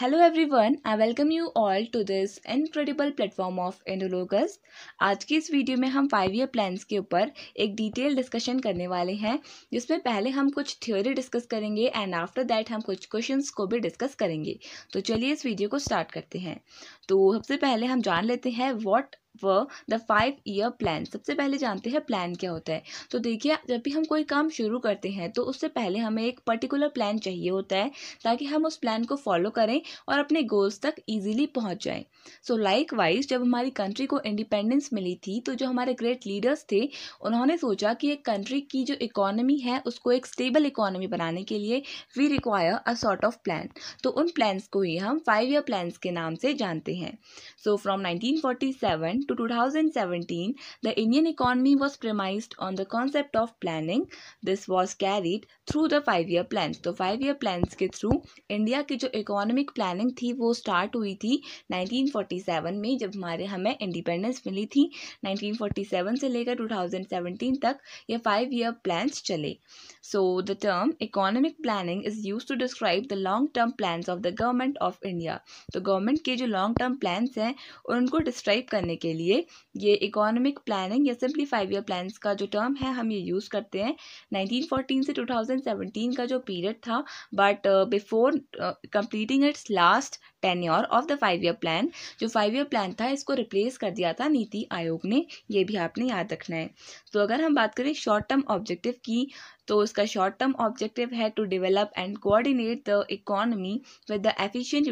Hello everyone I welcome you all to this incredible platform of Indologus आज की इस video में हम फाइव ईयर प्लान्स के ऊपर एक डिटेल डिस्कशन करने वाले हैं जिसमें पहले हम कुछ थ्योरी डिस्कस करेंगे एंड आफ्टर दैट हम कुछ क्वेश्चंस को भी डिस्कस करेंगे तो चलिए इस वीडियो को स्टार्ट करते हैं तो सबसे पहले हम जान लेते हैं वॉट व द फाइव ईयर प्लान सबसे पहले जानते हैं प्लान क्या होता है तो देखिए जब भी हम कोई काम शुरू करते हैं तो उससे पहले हमें एक पर्टिकुलर प्लान चाहिए होता है ताकि हम उस प्लान को फॉलो करें और अपने गोल्स तक ईजिली पहुँच जाएँ सो लाइक वाइज जब हमारी कंट्री को इंडिपेंडेंस मिली थी तो जो हमारे ग्रेट लीडर्स थे उन्होंने सोचा कि एक कंट्री की जो इकोनॉमी है उसको एक स्टेबल इकोनॉमी बनाने के लिए we require a sort of plan तो उन प्लान्स को ही हम फाइव ईयर प्लान्स के नाम से जानते हैं so from seven to 2017, the Indian economy was premised on the concept of planning. This was carried through the five year plan तो फाइव ईयर प्लान्स के थ्रू इंडिया की जो इकोनॉमिक प्लानिंग थी वो स्टार्ट हुई थी 1947 में जब हमारे हमें इंडिपेंडेंस मिली थी 1947 से लेकर 2017 तक ये फाइव ईयर प्लान्स चले so the term economic planning is use to describe the long term plans of the government of India तो गवर्नमेंट के जो लॉन्ग टर्म प्लान्स हैं उनको डिस्क्राइब करने के लिए ये इकोनॉमिक प्लानिंग या सिंपली फाइव ईयर प्लान्स का जो टर्म है हम ये यूज़ करते हैं 1914 से 2017 का जो पीरियड था but before completing its last tenure of the five year plan जो फाइव ईयर प्लान था इसको रिप्लेस कर दिया था नीति आयोग ने ये भी आपने याद रखना है तो अगर हम बात करें शॉर्ट टर्म ऑब्जेक्टिव की तो उसका शॉर्ट टर्म ऑब्जेक्टिव है to develop and coordinate the economy with the efficient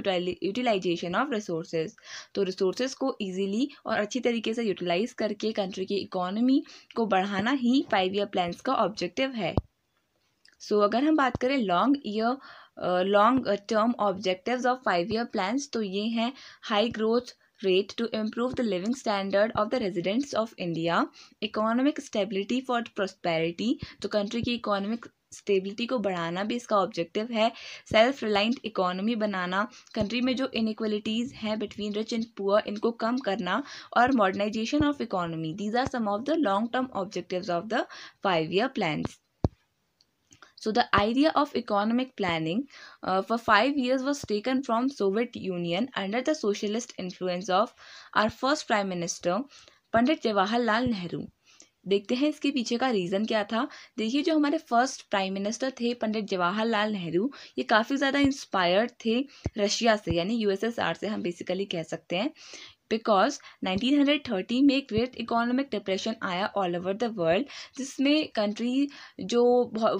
utilisation of resources तो रिसोर्सेज को इजीली और अच्छी तरीके से यूटिलाइज करके कंट्री की इकोनॉमी को बढ़ाना ही फाइव ईयर प्लान्स का ऑब्जेक्टिव है सो so, अगर हम बात करें long year long term objective of five year plan तो ये हैं high growth rate to improve the living standard of the residents of India, economic stability for prosperity, तो कंट्री की इकोनॉमिक स्टेबिलिटी को बढ़ाना भी इसका ऑब्जेक्टिव है सेल्फ रिलाइंट इकोनॉमी बनाना कंट्री में जो इनक्वलिटीज़ हैं बिटवीन रिच एंड पुअर इनको कम करना और modernisation of economy these are some of the long term objectives of the five year plans So the idea of economic planning uh, for 5 years was taken from Soviet Union under the socialist influence of our first prime minister Pandit Jawaharlal nehru देखते हैं इसके पीछे का reason क्या था देखिए जो हमारे फर्स्ट प्राइम मिनिस्टर थे पंडित जवाहरलाल नेहरू ये काफ़ी ज़्यादा इंस्पायर्ड थे रशिया से यानी यूएसएसआर से हम बेसिकली कह सकते हैं बिकॉज 1930 में एक ग्रेट इकोनॉमिक डिप्रेशन आया ऑल ओवर द वर्ल्ड जिसमें कंट्री जो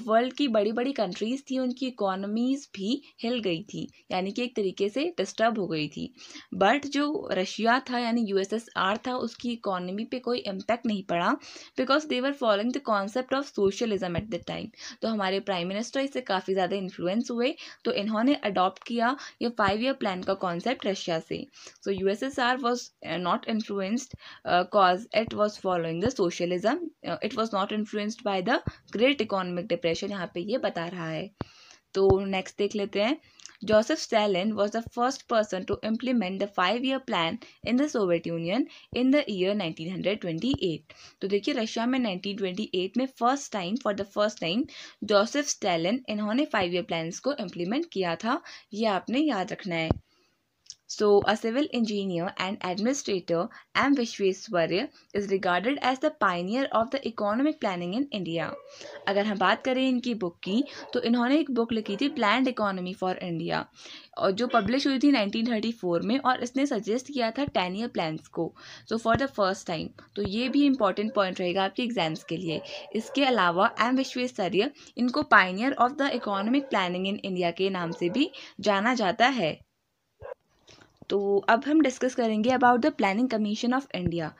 वर्ल्ड की बड़ी बड़ी कंट्रीज़ थी उनकी इकोनॉमीज़ भी हिल गई थी यानी कि एक तरीके से डिस्टर्ब हो गई थी बट जो रशिया था यानी यूएसएसआर था उसकी इकोनॉमी पे कोई इम्पैक्ट नहीं पड़ा because they were following the concept of socialism at the time तो हमारे प्राइम मिनिस्टर इससे काफ़ी ज़्यादा इन्फ्लुएंस हुए तो इन्होंने अडॉप्ट किया ये फाइव ईयर प्लान का कॉन्सेप्ट रशिया से so U S S R वो was not influenced cause it was following the socialism it was not influenced by the great economic depression यहाँ पे ये बता रहा है तो नेक्स्ट देख लेते हैं Joseph Stalin was the first person to implement the five-year plan in the Soviet Union in the year 1928. तो देखिए रशिया में 1928 में first time for the first time Joseph Stalin इन्होंने फाइव ईयर प्लान्स को implement किया था ये आपने याद रखना है So, a civil engineer and administrator, M. Vishweswarya, is regarded as the pioneer of the economic planning in India. अगर हम बात करें इनकी बुक की तो इन्होंने एक बुक लिखी थी प्लान्ड इकोनॉमी फॉर इंडिया और जो पब्लिश हुई थी 1934 में और इसने सजेस्ट किया था टेन ईयर प्लान्स को so for the first time तो ये भी इंपॉर्टेंट पॉइंट रहेगा आपके एग्जाम्स के लिए इसके अलावा एम विश्वेश्वरीय इनको pioneer of the economic planning in India के नाम से भी जाना जाता है तो अब हम डिस्कस करेंगे about the planning commission of India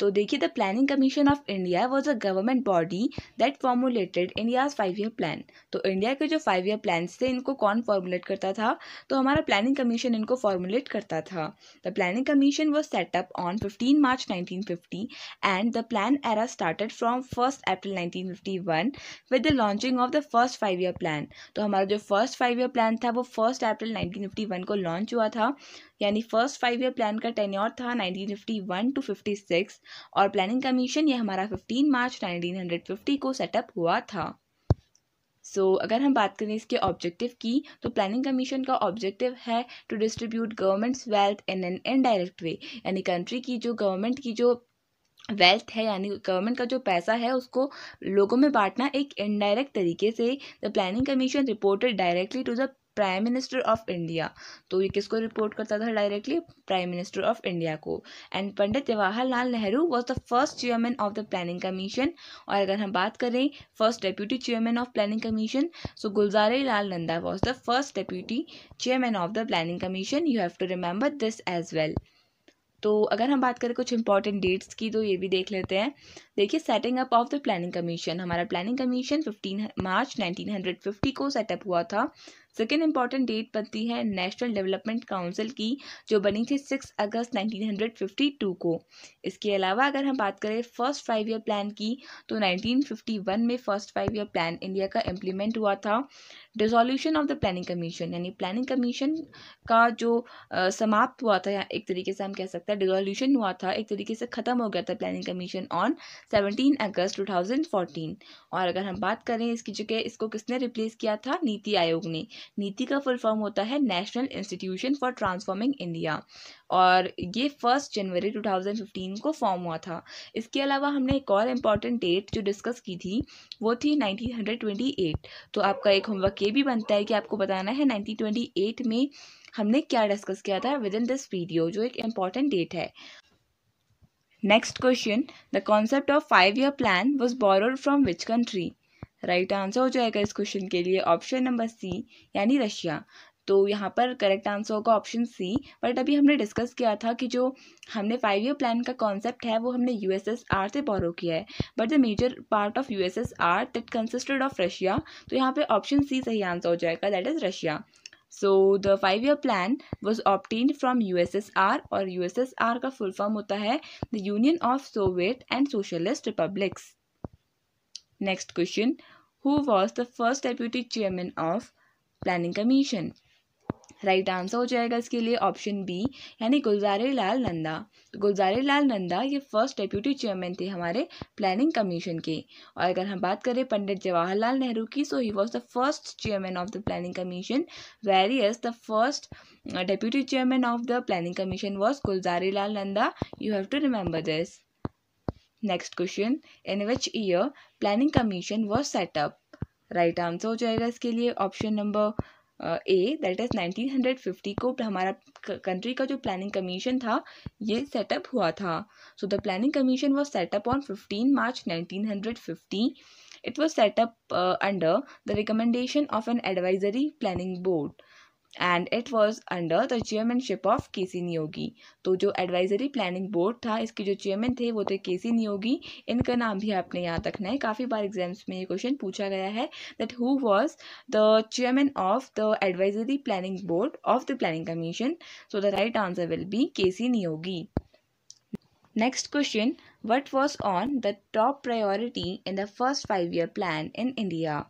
तो देखिए the planning commission of India was a government body that formulated India's five year plan तो इंडिया के जो फाइव ईयर प्लान थे इनको कौन फॉर्मुलेट करता था तो हमारा प्लानिंग कमीशन इनको फॉर्मुलेट करता था the planning commission was set up on fifteen March nineteen fifty and the plan era started from first April nineteen fifty one with the launching of the first five year plan तो हमारा जो first five year plan था वो first April nineteen fifty one को launch हुआ था यानी first five year plan का ईयर था 1951 टू 56 और प्लानिंग कमीशन ये हमारा 15 मार्च 1950 को सेटअप हुआ था सो so, अगर हम बात करें इसके ऑब्जेक्टिव की तो प्लानिंग कमीशन का ऑब्जेक्टिव है to distribute government's wealth in an indirect way यानी कंट्री की जो गवर्नमेंट की जो वेल्थ है यानी गवर्नमेंट का जो पैसा है उसको लोगों में बांटना एक इनडायरेक्ट तरीके से the planning commission reported directly to the prime minister of India तो ये किसको रिपोर्ट करता था directly prime minister of India को and Pandit Jawaharlal Nehru was the first chairman of the planning commission और अगर हम बात करें first deputy chairman of planning commission so Gulzari Lal Nanda was the first deputy chairman of the planning commission you have to remember this as well तो अगर हम बात करें कुछ इंपॉर्टेंट डेट्स की तो ये भी देख लेते हैं देखिए setting up of the planning commission हमारा प्लानिंग कमीशन 15 मार्च 1950 को सेटअप हुआ था सेकेंड इंपॉर्टेंट डेट बनती है नेशनल डेवलपमेंट काउंसिल की जो बनी थी सिक्स अगस्त 1952 को इसके अलावा अगर हम बात करें फर्स्ट फाइव ईयर प्लान की तो 1951 में first five year plan India का इम्प्लीमेंट हुआ था dissolution of the planning commission यानी प्लानिंग कमीशन का जो आ, समाप्त हुआ था या एक तरीके से हम कह सकते हैं डिसोल्यूशन हुआ था एक तरीके से ख़त्म हो गया था planning commission on seventeen August fourteen और अगर हम बात करें इसकी जगह इसको किसने रिप्लेस किया था नीति आयोग ने नीति का फुल फॉर्म होता है national institution for transforming India और ये फर्स्ट जनवरी 2015 को फॉर्म हुआ था इसके अलावा हमने एक और इम्पॉर्टेंट डेट जो डिस्कस की थी वो थी 1928 तो आपका एक होमवर्क ये भी बनता है कि आपको बताना है 1928 में हमने क्या डिस्कस किया था विद इन दिस वीडियो जो एक इम्पॉर्टेंट डेट है next question the concept of five year plan was borrowed from which country right answer हो जाएगा इस क्वेश्चन के लिए ऑप्शन नंबर सी यानी रशिया तो यहाँ पर करेक्ट आंसर होगा ऑप्शन सी बट अभी हमने डिस्कस किया था कि जो हमने फाइव ईयर प्लान का कॉन्सेप्ट है वो हमने यू से बोरो किया है but the major part of U S S R that consisted of Russia तो यहाँ पे ऑप्शन सी सही आंसर हो जाएगा that is Russia so the five year plan was obtain from U S S R और you S S R का full form होता है the union of soviet and socialist republics Next question. Who was the first deputy chairman of planning commission right answer हो जाएगा इसके लिए option B यानी गुलजारी लाल नंदा तो गुलजारी लाल नंदा ये फर्स्ट डेप्यूटी चेयरमैन थे हमारे प्लानिंग कमीशन के और अगर हम बात करें पंडित जवाहरलाल नेहरू की so he was the first chairman of the planning commission whereas the first deputy chairman of the planning commission was Gulzari Lal Nanda you have to remember this next question in which year planning commission was set up right answer हो जाएगा इसके लिए option number A that is 1950 को हमारा country का जो planning commission था ये सेटअप हुआ था so the planning commission was set up on 15 March 1950 it was set up uh, under the recommendation of an advisory planning board and it was under the chairmanship of K C Niyogi तो जो advisory planning board था इसके जो chairman थे वो थे के C Niyogi इनका नाम भी आपने याद रखना है काफ़ी बार एग्जाम्स में ये क्वेश्चन पूछा गया है that who was the chairman of the advisory planning board of the planning commission so the right answer will be K C Neogy next question what was on the top priority in the first five year plan in India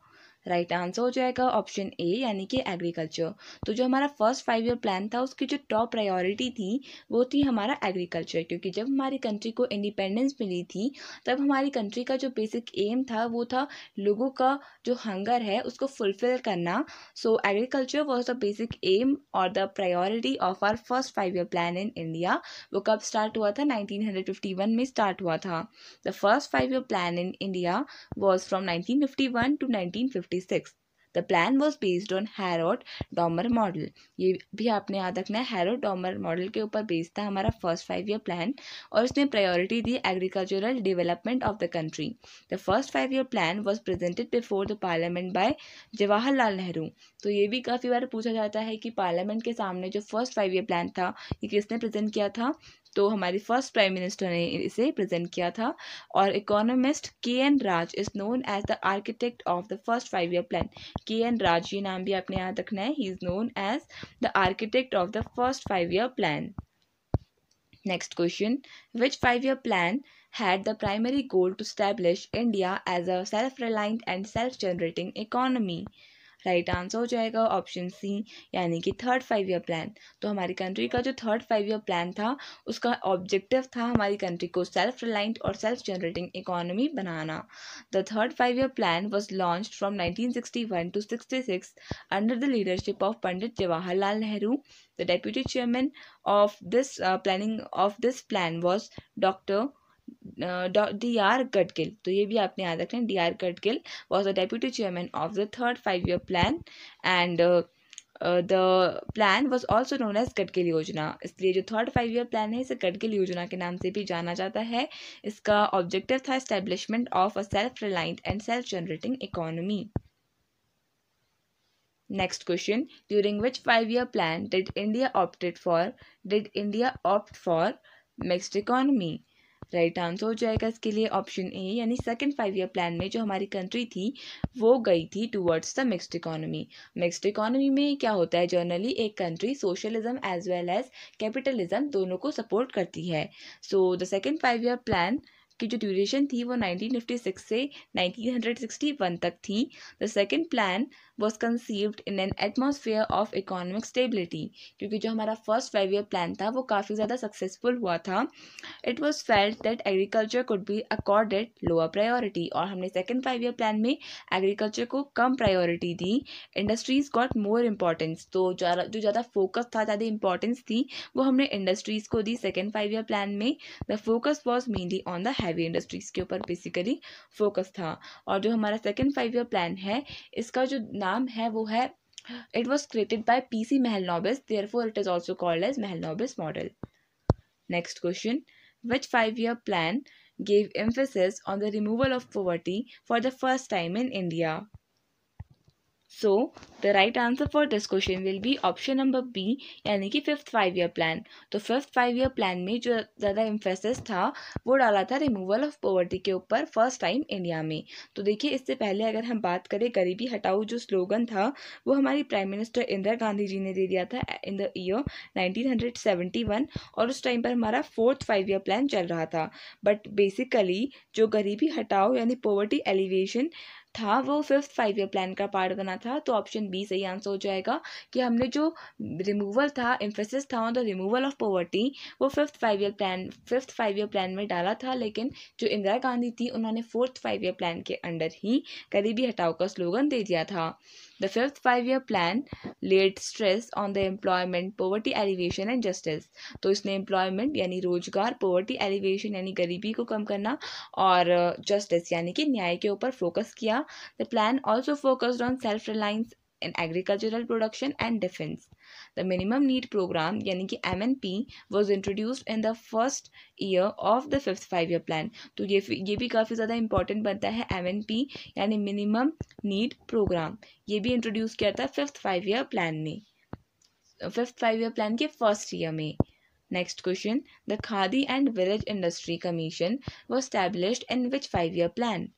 right right answer हो जाएगा option ए यानी कि agriculture तो जो हमारा first five year plan था उसकी जो टॉप प्रायोरिटी थी वो थी हमारा एग्रीकल्चर क्योंकि जब हमारी कंट्री को इंडिपेंडेंस मिली थी तब हमारी कंट्री का जो बेसिक एम था वो था लोगों का जो हंगर है उसको फुलफिल करना so agriculture was the basic aim और the priority of our first five year plan in India वो कब स्टार्ट हुआ था नाइनटीन में स्टार्ट हुआ था the first five year plan in India was from nineteen two nineteen 1946 the plan was based on Harrod Domar model ये भी आपने याद रखना है हैरोड डॉमर मॉडल के ऊपर बेस्ड था हमारा फर्स्ट फाइव ईयर प्लान और उसने प्रायोरिटी दी agricultural development of the country the first five year plan was presented before the parliament by Jawaharlal Nehru तो ये भी काफ़ी बार पूछा जाता है कि पार्लियामेंट के सामने जो फर्स्ट फाइव ईयर प्लान था ये किसने प्रेजेंट किया था तो हमारे फर्स्ट प्राइम मिनिस्टर ने इसे प्रेजेंट किया था और economist K N Raj is known as the architect of the first five year plan K N Raj ये नाम भी आपने याद रखना है he is known as the architect of the first five year plan next question which five year plan had the primary goal to establish India as a self reliant and self generating economy? Right answer हो जाएगा option C यानी कि third five year plan तो हमारी country का जो third five year plan था उसका ऑब्जेक्टिव था हमारी कंट्री को सेल्फ रिलायंट और सेल्फ जनरेटिंग इकोनॉमी बनाना the third five year plan was launch from nineteen sixty one two sixty six under the leadership of Pandit Jawaharlal Nehru the deputy chairman of this planning of this plan was doctor D R Gadgil तो ये भी आपने याद रखना है D R Gadgil was the deputy chairman of the third five year plan and the plan was also known as Gadgil योजना इसलिए जो थर्ड फाइव ईयर प्लान है इसे गडगिल योजना के नाम से भी जाना जाता है इसका ऑब्जेक्टिव था establishment of a self reliant and self generating economy next question during which five year plan did India opted for did India opt for mixed economy? Right answer हो जाएगा इसके लिए ऑप्शन ए यानी second five year plan में जो हमारी country थी वो गई थी towards the mixed economy mixed economy में क्या होता है जर्नली एक country socialism as well as capitalism दोनों को सपोर्ट करती है so the second five year plan की जो ड्यूरेशन थी वो 1956 से 1961 तक थी the second plan was conceived in an atmosphere of economic stability क्योंकि जो हमारा फर्स्ट फाइव ईयर प्लान था वो काफ़ी ज़्यादा सक्सेसफुल हुआ था it was felt that agriculture could be accorded lower priority और हमने सेकेंड फाइव ईयर प्लान में एग्रीकल्चर को कम प्रायोरिटी दी इंडस्ट्रीज गॉट मोर इम्पॉर्टेंस तो जो ज़्यादा फोकस था ज़्यादा इंपॉर्टेंस थी वो हमने इंडस्ट्रीज़ को दी सेकेंड फाइव ईयर प्लान में the focus was mainly on the heavy industries के ऊपर बेसिकली फोकस था और जो हमारा सेकेंड फाइव ईयर प्लान है इसका जो नाम है वो है it was created by P C Mahalanobis therefore it is also called as Mahalanobis model next question which five year plan gave emphasis on the removal of poverty for the first time in India so the right answer for this question will be option number B यानी कि fifth five year plan तो fifth five year plan में जो ज़्यादा emphasis था वो डाला था रिमूवल ऑफ पॉवर्टी के ऊपर फर्स्ट टाइम इंडिया में तो देखिए इससे पहले अगर हम बात करें गरीबी हटाओ जो स्लोगन था वो हमारी प्राइम मिनिस्टर इंदिरा गांधी जी ने दे दिया था इन द ईयर वन और उस टाइम पर हमारा फोर्थ फाइव ईयर प्लान चल रहा था बट बेसिकली जो गरीबी हटाओ यानी पॉवर्टी एलिवेशन था वो फिफ्थ फाइव ईयर प्लान का पार्ट बना था तो ऑप्शन बी सही आंसर हो जाएगा कि हमने जो रिमूवल था इम्फेसिस था on the removal of poverty वो fifth five year plan fifth five year plan में डाला था लेकिन जो इंदिरा गांधी थी उन्होंने फोर्थ फाइव ईयर प्लान के अंडर ही गरीबी हटाओ का स्लोगन दे दिया था The fifth five year plan laid stress on the employment, poverty alleviation and justice तो इसने एम्प्लॉयमेंट यानी रोजगार पोवर्टी एलिवेशन यानी गरीबी को कम करना और जस्टिस uh, यानी कि न्याय के ऊपर फोकस किया the plan also focused on self reliance in agricultural production and defence the minimum need programme यानी कि M N P was introduced in the first year of the fifth five year plan तो ये ये भी काफ़ी ज़्यादा important बनता है एम एन पी यानी मिनिमम नीड प्रोग्राम ये भी इंट्रोड्यूस किया था फिफ्थ फाइव ईयर प्लान में फिफ्थ फाइव ईयर प्लान के फर्स्ट ईयर में next question the khadi and village industry commission was established in which five year plan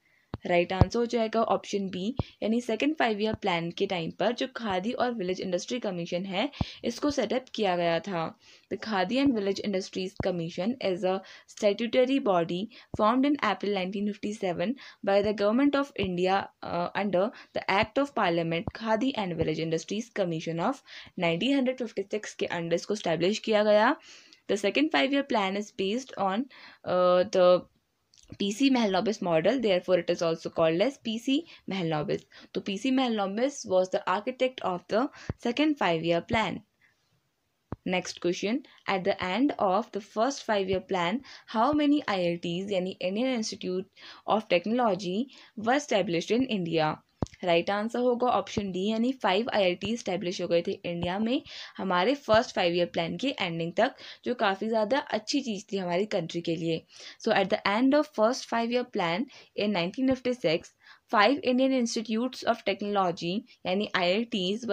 right answer हो जाएगा ऑप्शन बी यानी सेकेंड फाइव ईयर प्लान के time पर जो खादी और विलेज इंडस्ट्री कमीशन है इसको सेटअप किया गया था the khadi and village industries commission is a statutory body formed in April 1957 by the government of India under the act of parliament khadi and village industries commission of nineteen के under इसको establish किया गया the second five year plan is based on the PC Mahalanobis model, therefore it is also called as PC Mahalanobis. So PC Mahalanobis was the architect of the second five-year plan. Next question, at the end of the first five-year plan, how many IITs, any Indian Institute of Technology, were established in India? Right answer होगा option D यानी five IIT establish हो गए थे India में हमारे first five year plan के ending तक जो काफ़ी ज़्यादा अच्छी चीज़ थी हमारी कंट्री के लिए so at the end of first five year plan in nineteen fifty six five Indian institutes of technology यानी I I Ts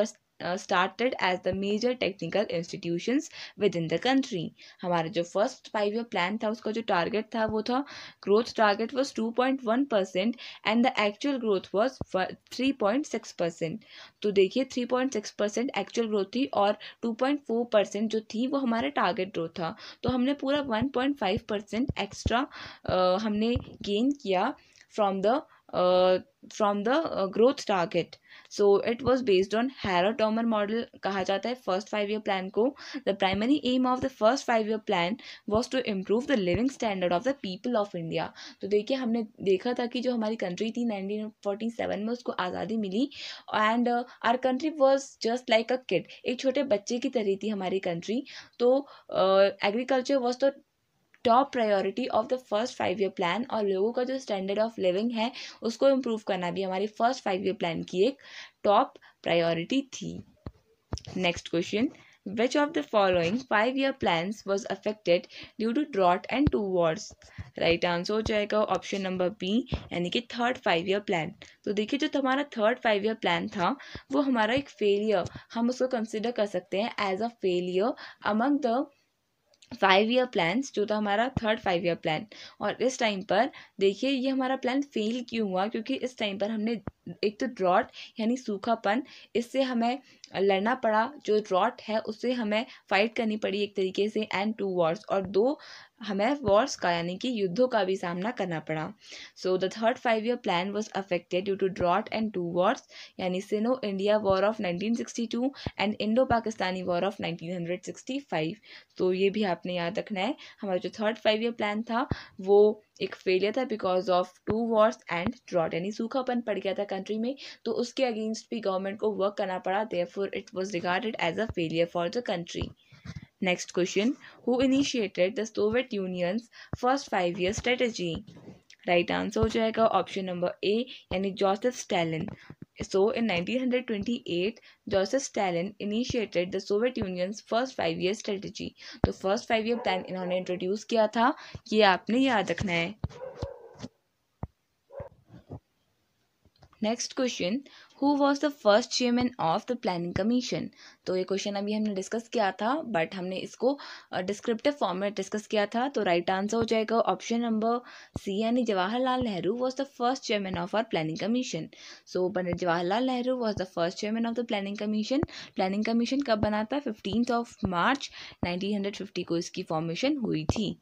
started as the major technical institution within the country हमारा जो first five year plan था उसका जो target था वो था growth target was two point one percent and the actual growth was three point six percent तो देखिए three point six percent actual growth थी और टू पॉइंट फोर परसेंट जो थी वो हमारा टारगेट ग्रोथ था तो हमने पूरा one point five percent extra हमने गेन किया from the from the growth target so it was based on Harrod Domar model कहा जाता है फर्स्ट फाइव ईयर प्लान को the primary aim of the first five year plan was to improve the living standard of the people of India तो देखिए हमने देखा था कि जो हमारी कंट्री थी नाइनटीन फोर्टी सेवन में उसको आज़ादी मिली and our country was just like a kid एक छोटे बच्चे की तरह थी हमारी कंट्री तो agriculture was the top priority of the first five year plan और लोगों का जो स्टैंडर्ड ऑफ लिविंग है उसको इम्प्रूव करना भी हमारी फर्स्ट फाइव ईयर प्लान की एक टॉप प्रायोरिटी थी next question which of the following five year plan was affected due to drought and two words right answer हो जाएगा ऑप्शन नंबर बी यानी कि थर्ड फाइव ईयर प्लान तो देखिए जो हमारा थर्ड फाइव ईयर प्लान था वो हमारा एक फेलियर हम उसको कंसिडर कर सकते हैं as a failure among the five year plans जो था हमारा थर्ड फाइव ईयर प्लान और इस टाइम पर देखिए ये हमारा प्लान फेल क्यों हुआ क्योंकि इस टाइम पर हमने एक तो ड्रॉट यानी सूखापन इससे हमें लड़ना पड़ा जो ड्रॉट है उससे हमें फ़ाइट करनी पड़ी एक तरीके से एंड टू वॉर्स और दो हमें वॉर्स का यानी कि युद्धों का भी सामना करना पड़ा so the third five year plan was affected due to drought and two wars यानी Sino India war of nineteen sixty two and Indo Pakistani war of nineteen hundred sixty five तो ये भी आपने याद रखना है हमारा जो थर्ड फाइव ईयर प्लान था वो एक फेलियर था because of two wars and drought यानी सूखापन पड़ गया था कंट्री में तो उसके अगेंस्ट भी गवर्नमेंट को वर्क करना पड़ा for it was regarded as a failure for the country next question who initiated the Soviet Union's first five year strategy right answer हो जाएगा ऑप्शन नंबर ए यानी Joseph Stalin So, in 1928, Joseph Stalin initiated the Soviet Union's first five year strategy. The first five year plan इन्होंने introduce किया था ये आपने याद रखना है next question who was the first chairman of the planning commission तो ये क्वेश्चन अभी हमने डिस्कस किया था बट हमने इसको डिस्क्रिप्टिव फॉर्म में डिस्कस किया था तो राइट right आंसर हो जाएगा ऑप्शन नंबर सी यानी Jawaharlal Nehru was the first chairman of our planning commission so Pandit Jawaharlal Nehru was the first chairman of the planning commission planning commission कब बना था फिफ्टींथ ऑफ मार्च फिफ्टी को इसकी फॉर्मेशन हुई थी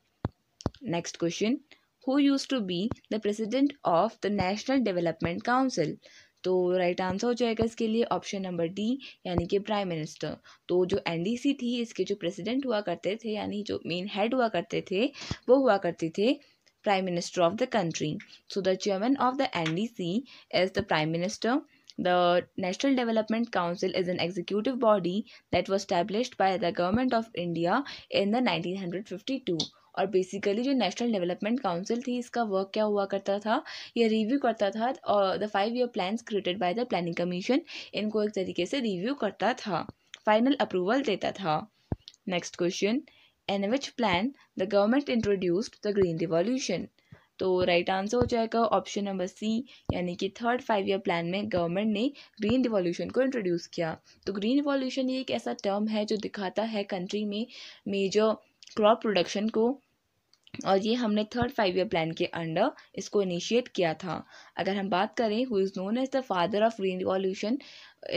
next question who used to be the president of the National Development Council. तो right answer हो जाएगा इसके लिए ऑप्शन नंबर डी यानी कि प्राइम मिनिस्टर तो जो एनडीसी थी इसके जो प्रेसिडेंट हुआ करते थे यानी जो मेन हेड हुआ करते थे वो हुआ करते थे prime minister of the country so the chairman of the NDC is the prime minister council is an executive body that was body by the government of India in the nineteen hundred fifty two और basically जो national development council थी इसका work क्या हुआ करता था या review करता था और the five year plan created by the planning commission इनको एक तरीके से रिव्यू करता था फाइनल अप्रूवल देता था next question in which plan the government introduced the green revolution तो राइट आंसर हो जाएगा ऑप्शन नंबर सी यानी कि थर्ड फाइव ईयर प्लान में गवर्नमेंट ने ग्रीन रिवॉल्यूशन को इंट्रोड्यूस किया तो ग्रीन रिवॉल्यूशन ये एक ऐसा टर्म है जो दिखाता है कंट्री में मेजर क्रॉप प्रोडक्शन को और ये हमने थर्ड फाइव ईयर प्लान के अंडर इसको इनिशिएट किया था अगर हम बात करें who is known as the father of green revolution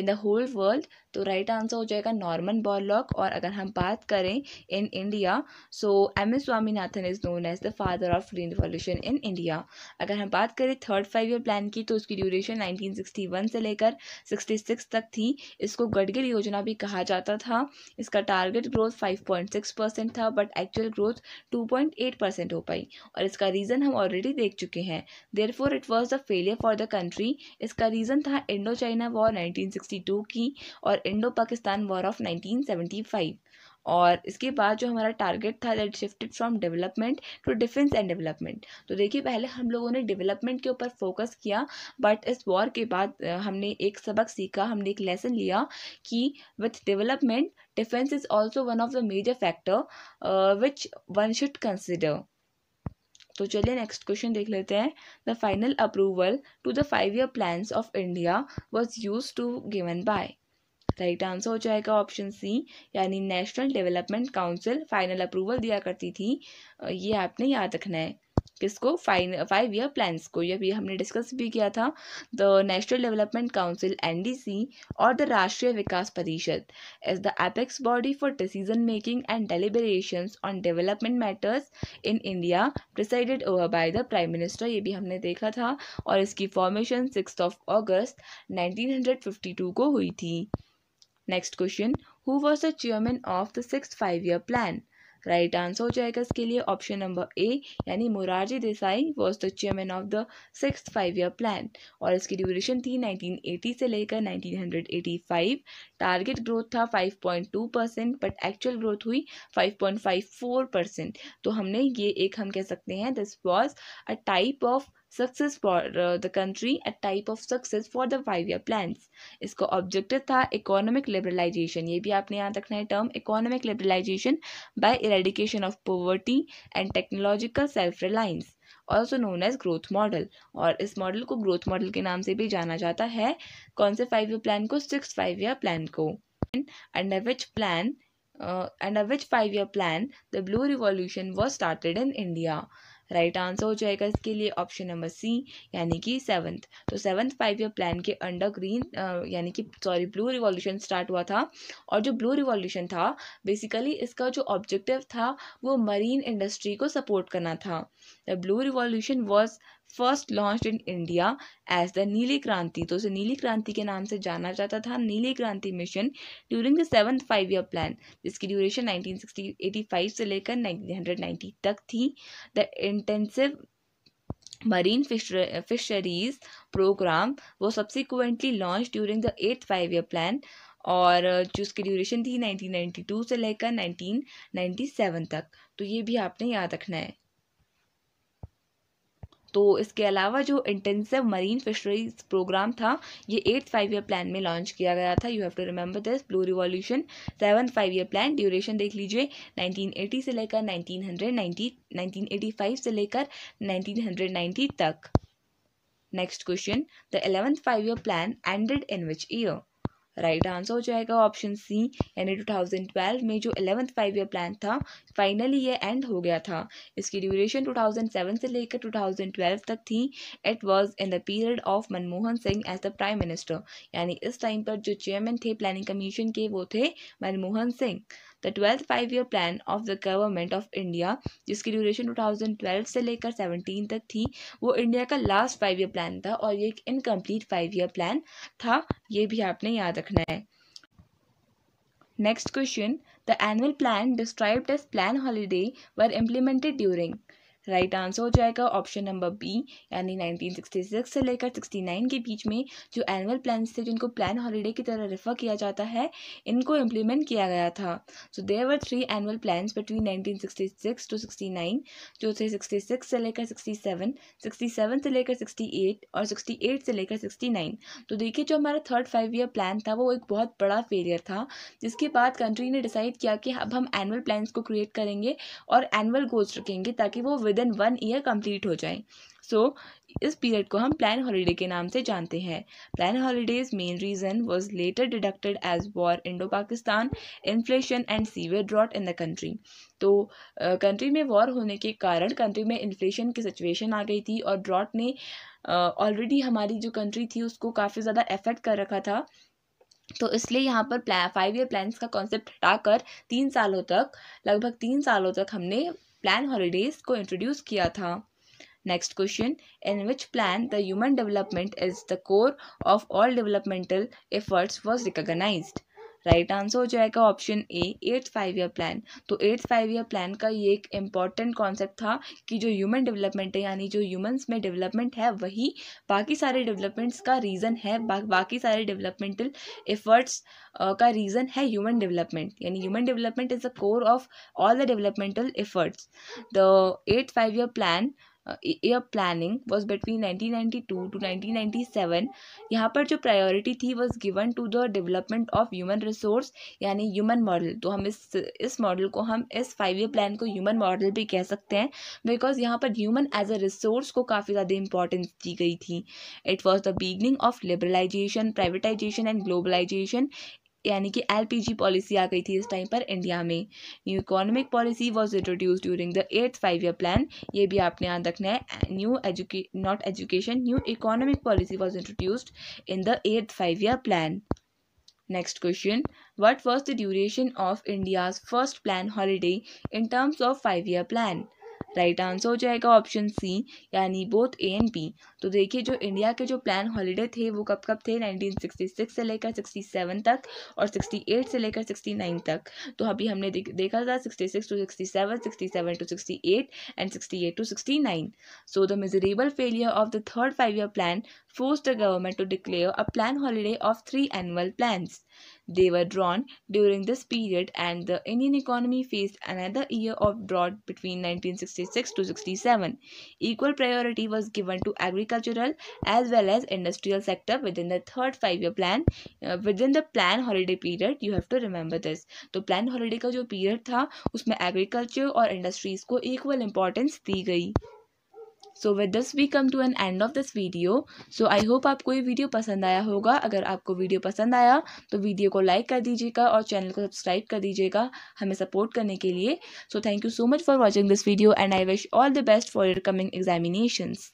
in the whole world तो राइट आंसर हो जाएगा नॉर्मन बॉर्लॉक और अगर हम बात करें in India so M S Swaminathan is known as the father of green revolution in India अगर हम बात करें थर्ड फाइव ईयर प्लान की तो उसकी ड्यूरेशन 1961 से लेकर 66 तक थी इसको गडगिल योजना भी कहा जाता था इसका टारगेट ग्रोथ 5.6 परसेंट था बट एक्चुअल ग्रोथ 2.8 परसेंट हो पाई और इसका रीज़न हम ऑलरेडी देख चुके हैं therefore it was the failure for the country इसका रीज़न था इंडो चाइना वॉर नाइनटीन की और इंडो पाकिस्तान वॉर ऑफ 1975 और इसके बाद जो हमारा टारगेट था that shifted from development to defence and development तो देखिए पहले हम लोगों ने डेवलपमेंट के ऊपर फोकस किया बट इस वॉर के बाद हमने एक सबक सीखा हमने एक लेसन लिया कि with development defence is also one of the major factor which one should consider तो चलिए नेक्स्ट क्वेश्चन देख लेते हैं the final approval to the five year plans of India was use to given by right answer हो जाएगा option C यानी national development council final approval दिया करती थी ये आपने याद रखना है किसको फाइन फाइव ईयर प्लान्स को ये भी हमने डिस्कस भी किया था the national development council NDC और द राष्ट्रीय विकास परिषद as the apex body for decision making and deliberation on development matters in India presided over by the prime minister ये भी हमने देखा था और इसकी formation six of August nineteen को हुई थी next question who was the chairman of the six five year plan right answer हो जाएगा इसके लिए ऑप्शन नंबर ए यानी Morarji Desai was the chairman of the six five year plan और इसकी ड्यूरेशन थी 1980 से लेकर 1985 टारगेट ग्रोथ था 5.2 परसेंट बट एक्चुअल ग्रोथ हुई 5.54 परसेंट तो हमने ये एक हम कह सकते हैं this was a type of success for the country a type of success for the five year plan इसका ऑब्जेक्टिव था इकोनॉमिक लिबरलाइजेशन ये भी आपने याद रखना है term economic liberalisation by eradication of poverty and technological self reliance also known as growth model और इस मॉडल को ग्रोथ मॉडल के नाम से भी जाना जाता है कौन से फाइव ईयर प्लान को सिक्स फाइव ईयर प्लान को under which plan uh, which five year plan the blue revolution was started in India right answer हो जाएगा इसके लिए ऑप्शन नंबर सी यानी कि सेवन्थ तो सेवन्थ फाइव ईयर प्लान के अंडर ग्रीन यानी कि सॉरी ब्लू रिवॉल्यूशन स्टार्ट हुआ था और जो ब्लू रिवॉल्यूशन था बेसिकली इसका जो ऑब्जेक्टिव था वो मरीन इंडस्ट्री को सपोर्ट करना था the blue revolution was first launch in India as the नीली क्रांति तो उसे नीली क्रांति के नाम से जाना जाता था नीली क्रांति mission during the seven five year plan जिसकी ड्यूरेशन फाइव से लेकर 1990 तक थी the intensive marine fisheries programme वो subsequently launch during the eight five year plan और जो उसकी ड्यूरेशन थी 1992 से लेकर 1997 तक तो ये भी आपने याद रखना है तो इसके अलावा जो इंटेंसिव मरीन फिशरीज प्रोग्राम था ये एट फाइव ईयर प्लान में लॉन्च किया गया था you have to remember this blue revolution seven five year plan duration देख लीजिए 1980 से लेकर 1990 1985 से लेकर 1990 तक next question the eleventh five year plan ended in which year right answer हो जाएगा ऑप्शन सी यानी 2012 में जो एलेवंथ फाइव ईयर प्लान था फाइनली ये एंड हो गया था इसकी ड्यूरेशन 2007 से लेकर 2012 तक थी it was in the period of Manmohan Singh as the prime minister यानी इस टाइम पर जो चेयरमैन थे प्लानिंग कमीशन के वो थे Manmohan Singh the twelfth five year plan of the government of India जिसकी ड्यूरेशन 2012 से लेकर 17 तक थी वो इंडिया का लास्ट फाइव ईयर प्लान था और ये एक इनकम्प्लीट फाइव ईयर प्लान था ये भी आपने याद रखना है next question the annual plan described as plan holiday were implemented during right answer हो जाएगा ऑप्शन नंबर बी यानी 1966 से लेकर 69 के बीच में जो एनुअल प्लान थे जिनको प्लान हॉलीडे की तरह रेफर किया जाता है इनको इम्प्लीमेंट किया गया था so there were three annual plan between 1966 to 69 जो थे 66 से लेकर 67 67 से लेकर 68 और 68 से लेकर 69 तो देखिए जो हमारा थर्ड फाइव ईयर प्लान था वो एक बहुत बड़ा फेलियर था जिसके बाद कंट्री ने डिसाइड किया कि अब हम एनुअल प्लान्स को क्रिएट करेंगे और एनुअल गोल्स रखेंगे ताकि वो within one year complete हो जाए सो so, इस पीरियड को हम प्लान हॉलीडे के नाम से जानते हैं plan holidays main reason was later deducted as war Indo Pakistan inflation and severe drought in the country तो कंट्री में वॉर होने के कारण कंट्री में इन्फ्लेशन की सिचुएशन आ गई थी और ड्रॉट ने ऑलरेडी uh, हमारी जो कंट्री थी उसको काफ़ी ज़्यादा एफेक्ट कर रखा था तो इसलिए यहाँ पर प्लान फाइव ईयर प्लान्स का कॉन्सेप्ट हटाकर तीन सालों तक लगभग तीन सालों तक हमने प्लान हॉलीडेज को इंट्रोड्यूस किया था next question in which plan the human development is the core of all developmental efforts was recognised right answer हो जाएगा option A eighth five year plan तो एट्थ फाइव ईयर प्लान का ये एक important concept था कि जो human development है यानी जो ह्यूमन्स में डेवलपमेंट है वही बाकी सारे डेवलपमेंट्स का रीज़न है बा, बाकी सारे डेवलपमेंटल एफर्ट्स का रीज़न है ह्यूमन डेवलपमेंट यानी human development is the core of all the developmental efforts the eighth five year plan year planning was between nineteen ninety two to nineteen seven यहाँ पर जो प्रायोरिटी थी was given to the development of human resource यानी human model तो हम इस इस model को हम इस फाइव ईयर प्लान को ह्यूमन मॉडल भी कह सकते हैं बिकॉज यहाँ पर ह्यूमन एज अ रिसोर्स को काफ़ी ज़्यादा इंपॉर्टेंस दी गई थी it was the beginning of liberalisation privatisation and globalisation यानी कि एलपीजी पॉलिसी आ गई थी इस टाइम पर इंडिया में new economic policy was introduce during the eighth five year plan ये भी आपने याद रखना है न्यू एजुके not education new economic policy was introduced in the eighth five year plan next question what was the duration of India's first plan holiday in terms of five year plan right answer हो जाएगा option C यानी both A and B तो देखिए जो India के जो plan holiday थे वो कब कब थे 1966 से लेकर 67 तक और 68 से लेकर 69 तक तो अभी हमने देखा था 66 six to sixty seven sixty seven to sixty eight and sixty eight to sixty nine so the miserable failure of the third five year plan force the government to declare a plan holiday of three annual plan They were drawn during this period and the Indian economy faced another year of drought between 1966 to 67. Equal priority was given to agricultural as well as industrial sector within the third five year plan. Uh, within the plan holiday period, you have to remember this. The plan holiday का जो period था उसमें agriculture और industries को equal importance दी गई so with this we come to an end of this video so I hope आपको ये वीडियो पसंद आया होगा अगर आपको वीडियो पसंद आया तो वीडियो को लाइक कर दीजिएगा और चैनल को सब्सक्राइब कर दीजिएगा हमें सपोर्ट करने के लिए so thank you so much for watching this video and I wish all the best for your coming examinations